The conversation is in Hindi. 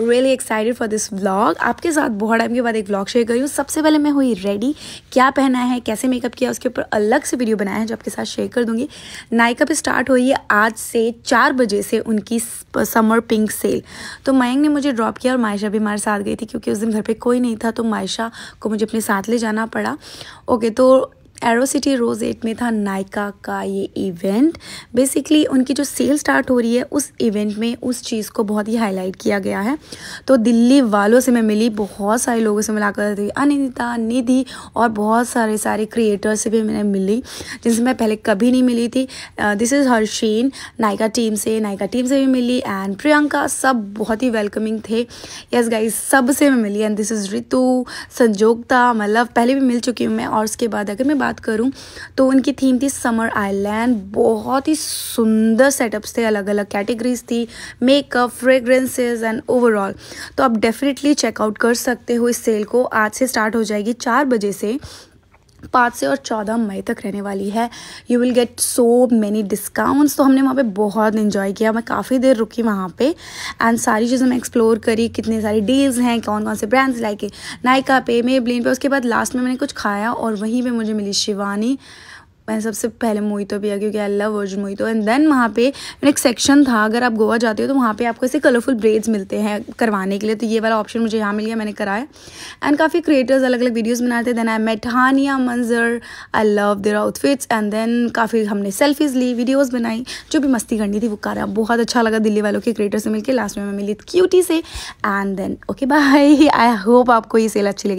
really excited for this vlog आपके साथ बहुत टाइम के बाद एक व्लॉग शेयर करी हूँ सबसे पहले मैं हुई रेडी क्या पहना है कैसे मेकअप किया उसके ऊपर अलग से वीडियो बनाया है जो आपके साथ शेयर कर दूँगी नाइकअप स्टार्ट हुई है आज से चार बजे से उनकी समर पिंक सेल तो मयंग ने मुझे ड्रॉप किया और मायशा भी हमारे साथ गई थी क्योंकि उस दिन घर पर कोई नहीं था तो मायशा को मुझे अपने साथ ले जाना पड़ा ओके तो एरो सिटी रोज़ एट में था नायका का ये इवेंट बेसिकली उनकी जो सेल स्टार्ट हो रही है उस इवेंट में उस चीज़ को बहुत ही हाईलाइट किया गया है तो दिल्ली वालों से मैं मिली बहुत सारे लोगों से मुलाकात हुई अनिता निधि और बहुत सारे सारे क्रिएटर्स से भी मैंने मिली जिनसे मैं पहले कभी नहीं मिली थी this is Harsheen Nykaa team से नायका टीम से भी मिली एंड प्रियंका सब बहुत ही वेलकमिंग थे यस गाई गाइज सब से मैं मिली and this is Ritu Sanjogta मतलब पहले भी मिल चुकी हूँ मैं और उसके बाद अगर मैं बात बात करूँ तो उनकी थीम थी समर आइलैंड बहुत ही सुंदर सेटअप्स थे अलग अलग कैटेगरीज थी मेकअप फ्रेग्रेंसेज एंड ओवरऑल तो आप डेफिनेटली चेकआउट कर सकते हो इस सेल को आज से स्टार्ट हो जाएगी चार बजे से पाँच से और चौदह मई तक रहने वाली है you will get so many discounts तो हमने वहाँ पे बहुत इन्जॉय किया मैं काफ़ी देर रुकी वहाँ पे एंड सारी चीज़ें मैं एक्सप्लोर करी कितने सारे डील्स हैं कौन कौन से ब्रांड्स लाइक नायका पे मे ब्लिन पे उसके बाद लास्ट में मैंने कुछ खाया और वहीं पर मुझे मिली शिवानी मैं सबसे पहले मोहितो पिया क्योंकि I love virgin mojito and then वहाँ पे एक सेक्शन था अगर आप गोवा जाते हो तो वहाँ पे आपको ऐसे कलरफुल ब्रेड्स मिलते हैं करवाने के लिए तो ये वाला ऑप्शन मुझे यहाँ मिल गया मैंने कराया एंड काफ़ी क्रिएटर्स अलग अलग वीडियोज़ बनाते थे then I met Hania Manzar I love their outfits and then काफ़ी हमने सेल्फीज़ ली वीडियोज़ बनाई जो भी मस्ती करनी थी वो करा बहुत अच्छा लगा दिल्ली वालों के क्रिएटर से मिलकर लास्ट में मैं मिली क्यूटी से and then okay bye I hope आपको ये सेल अच्छी लगी